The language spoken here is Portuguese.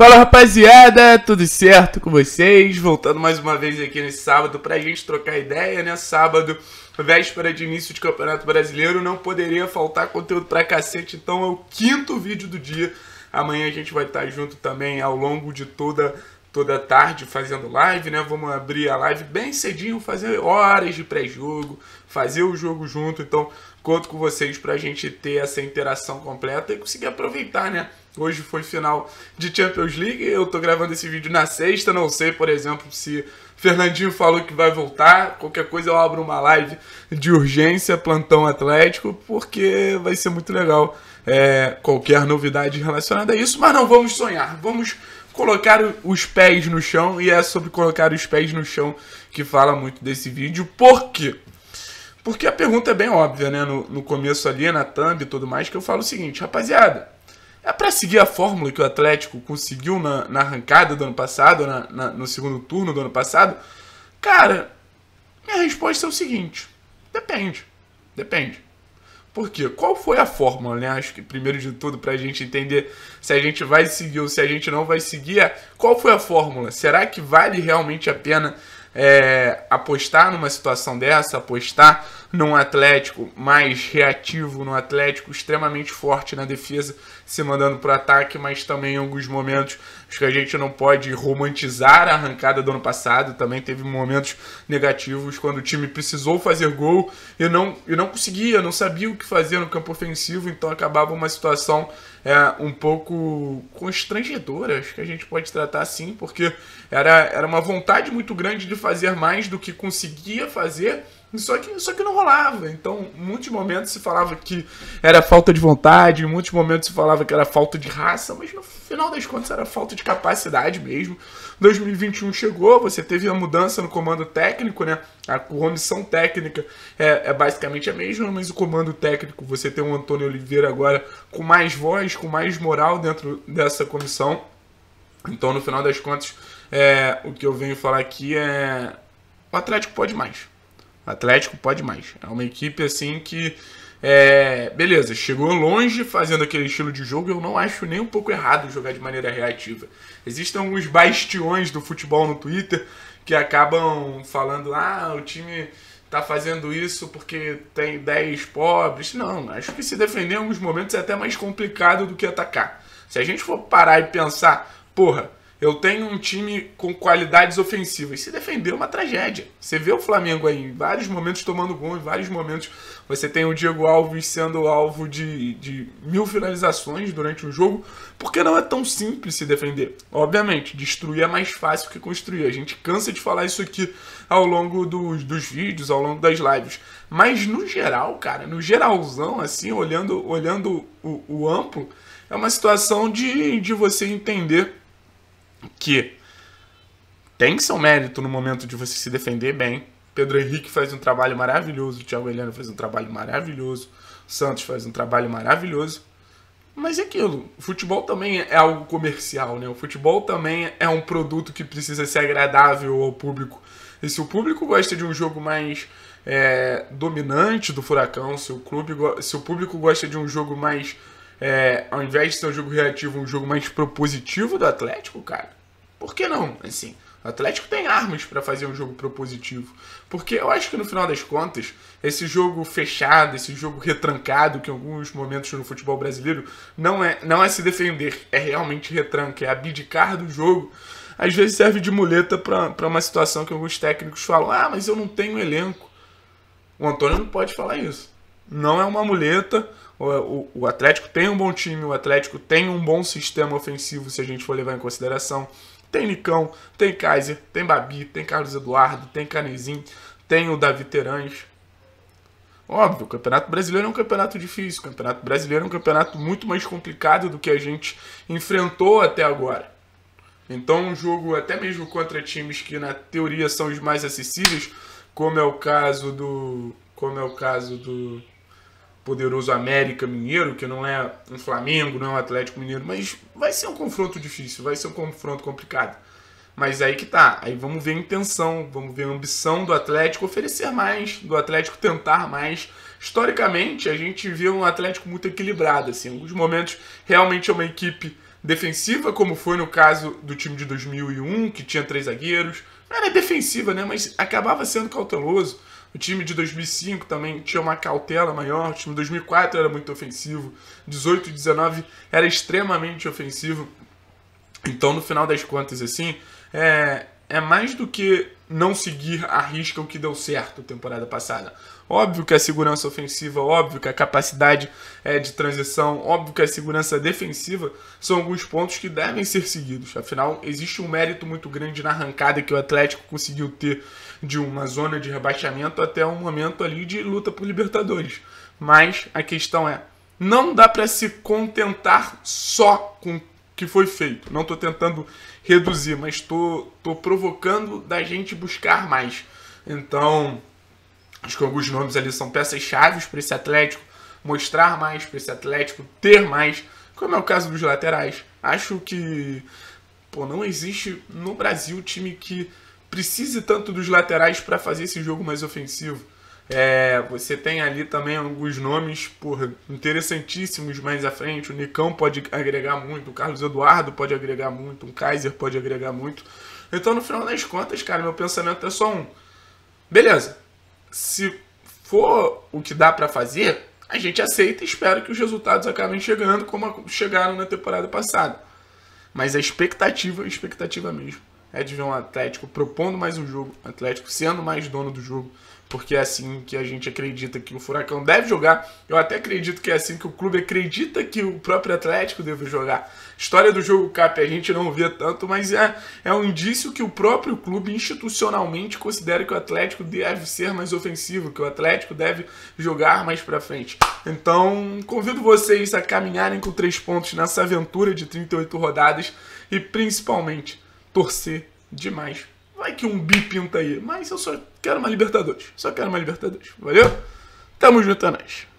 Fala rapaziada, tudo certo com vocês? Voltando mais uma vez aqui nesse sábado pra gente trocar ideia, né? Sábado, véspera de início de Campeonato Brasileiro, não poderia faltar conteúdo pra cacete, então é o quinto vídeo do dia. Amanhã a gente vai estar junto também ao longo de toda toda tarde fazendo live, né? Vamos abrir a live bem cedinho, fazer horas de pré-jogo, fazer o jogo junto. Então, Conto com vocês para a gente ter essa interação completa e conseguir aproveitar, né? Hoje foi final de Champions League, eu tô gravando esse vídeo na sexta, não sei, por exemplo, se Fernandinho falou que vai voltar, qualquer coisa eu abro uma live de urgência, plantão atlético, porque vai ser muito legal é, qualquer novidade relacionada a isso, mas não vamos sonhar, vamos colocar os pés no chão, e é sobre colocar os pés no chão que fala muito desse vídeo, porque porque a pergunta é bem óbvia, né? No, no começo ali, na thumb e tudo mais, que eu falo o seguinte, rapaziada, é para seguir a fórmula que o Atlético conseguiu na, na arrancada do ano passado, na, na, no segundo turno do ano passado? Cara, minha resposta é o seguinte: depende. Depende. Por quê? Qual foi a fórmula, né? Acho que primeiro de tudo, para a gente entender se a gente vai seguir ou se a gente não vai seguir, é qual foi a fórmula? Será que vale realmente a pena é, apostar numa situação dessa, apostar num Atlético mais reativo, num Atlético extremamente forte na defesa, se mandando para o ataque, mas também em alguns momentos acho que a gente não pode romantizar a arrancada do ano passado. Também teve momentos negativos quando o time precisou fazer gol e não, e não conseguia, não sabia o que fazer no campo ofensivo, então acabava uma situação é, um pouco constrangedora, acho que a gente pode tratar assim, porque era, era uma vontade muito grande de fazer mais do que conseguia fazer só que, só que não rolava. Então, em muitos momentos se falava que era falta de vontade, em muitos momentos se falava que era falta de raça, mas no final das contas era falta de capacidade mesmo. 2021 chegou, você teve a mudança no comando técnico, né? A comissão técnica é, é basicamente a mesma, mas o comando técnico, você tem o Antônio Oliveira agora com mais voz, com mais moral dentro dessa comissão. Então, no final das contas, é, o que eu venho falar aqui é. O Atlético pode mais. Atlético pode mais. É uma equipe assim que. É, beleza, chegou longe fazendo aquele estilo de jogo. Eu não acho nem um pouco errado jogar de maneira reativa. Existem alguns bastiões do futebol no Twitter que acabam falando: ah, o time tá fazendo isso porque tem 10 pobres. Não, acho que se defender em alguns momentos é até mais complicado do que atacar. Se a gente for parar e pensar, porra, eu tenho um time com qualidades ofensivas. Se defender é uma tragédia. Você vê o Flamengo aí em vários momentos tomando gol, em vários momentos você tem o Diego Alves sendo alvo de, de mil finalizações durante um jogo, porque não é tão simples se defender. Obviamente, destruir é mais fácil que construir. A gente cansa de falar isso aqui ao longo dos, dos vídeos, ao longo das lives. Mas no geral, cara, no geralzão, assim, olhando, olhando o, o amplo, é uma situação de, de você entender que tem seu mérito no momento de você se defender bem. Pedro Henrique faz um trabalho maravilhoso, Thiago Heleno faz um trabalho maravilhoso, Santos faz um trabalho maravilhoso. Mas é aquilo, o futebol também é algo comercial, né? O futebol também é um produto que precisa ser agradável ao público. E se o público gosta de um jogo mais é, dominante do Furacão, se o, clube, se o público gosta de um jogo mais é, ao invés de ser um jogo reativo, um jogo mais propositivo do Atlético, cara, por que não? Assim, o Atlético tem armas para fazer um jogo propositivo. Porque eu acho que no final das contas, esse jogo fechado, esse jogo retrancado, que em alguns momentos no futebol brasileiro não é, não é se defender, é realmente retranca, é abdicar do jogo. Às vezes serve de muleta para uma situação que alguns técnicos falam: ah, mas eu não tenho elenco. O Antônio não pode falar isso. Não é uma muleta, o, o, Atlético tem um bom time, o Atlético tem um bom sistema ofensivo, se a gente for levar em consideração. Tem Nicão, tem Kaiser, tem Babi, tem Carlos Eduardo, tem Canezinho, tem o Davi Terães. Óbvio, o Campeonato Brasileiro é um campeonato difícil, o Campeonato Brasileiro é um campeonato muito mais complicado do que a gente enfrentou até agora. Então, um jogo até mesmo contra times que na teoria são os mais acessíveis, como é o caso do como é o caso do poderoso América Mineiro, que não é um Flamengo, não é um Atlético Mineiro, mas vai ser um confronto difícil, vai ser um confronto complicado. Mas aí que tá, aí vamos ver a intenção, vamos ver a ambição do Atlético oferecer mais, do Atlético tentar mais. Historicamente, a gente viu um Atlético muito equilibrado, assim, em alguns momentos realmente é uma equipe defensiva, como foi no caso do time de 2001, que tinha três zagueiros. Não era defensiva, né, mas acabava sendo cauteloso o time de 2005 também tinha uma cautela maior. O time de 2004 era muito ofensivo. 18 e 19 era extremamente ofensivo. Então, no final das contas, assim, é, é mais do que não seguir a risca o que deu certo temporada passada. Óbvio que a segurança ofensiva, óbvio que a capacidade é, de transição, óbvio que a segurança defensiva são alguns pontos que devem ser seguidos. Afinal, existe um mérito muito grande na arrancada que o Atlético conseguiu ter de uma zona de rebaixamento até um momento ali de luta por Libertadores. Mas a questão é, não dá para se contentar só com o que foi feito. Não estou tentando reduzir, mas estou tô, tô provocando da gente buscar mais. Então, acho que alguns nomes ali são peças chaves para esse Atlético mostrar mais para esse Atlético, ter mais, como é o caso dos laterais. Acho que pô, não existe no Brasil time que precise tanto dos laterais para fazer esse jogo mais ofensivo. É, você tem ali também alguns nomes por interessantíssimos mais à frente. O Nicão pode agregar muito, o Carlos Eduardo pode agregar muito, o Kaiser pode agregar muito. Então, no final das contas, cara, meu pensamento é só um. Beleza, se for o que dá para fazer, a gente aceita e espera que os resultados acabem chegando como chegaram na temporada passada. Mas a expectativa é expectativa mesmo é de ver um Atlético propondo mais um jogo, Atlético sendo mais dono do jogo, porque é assim que a gente acredita que o Furacão deve jogar. Eu até acredito que é assim que o clube acredita que o próprio Atlético deve jogar. História do jogo Cap a gente não vê tanto, mas é, é um indício que o próprio clube institucionalmente considera que o Atlético deve ser mais ofensivo, que o Atlético deve jogar mais para frente. Então, convido vocês a caminharem com três pontos nessa aventura de 38 rodadas e principalmente torcer demais. Vai que um bi pinta aí, mas eu só quero uma Libertadores. Só quero uma Libertadores, valeu? Tamo junto, é nóis.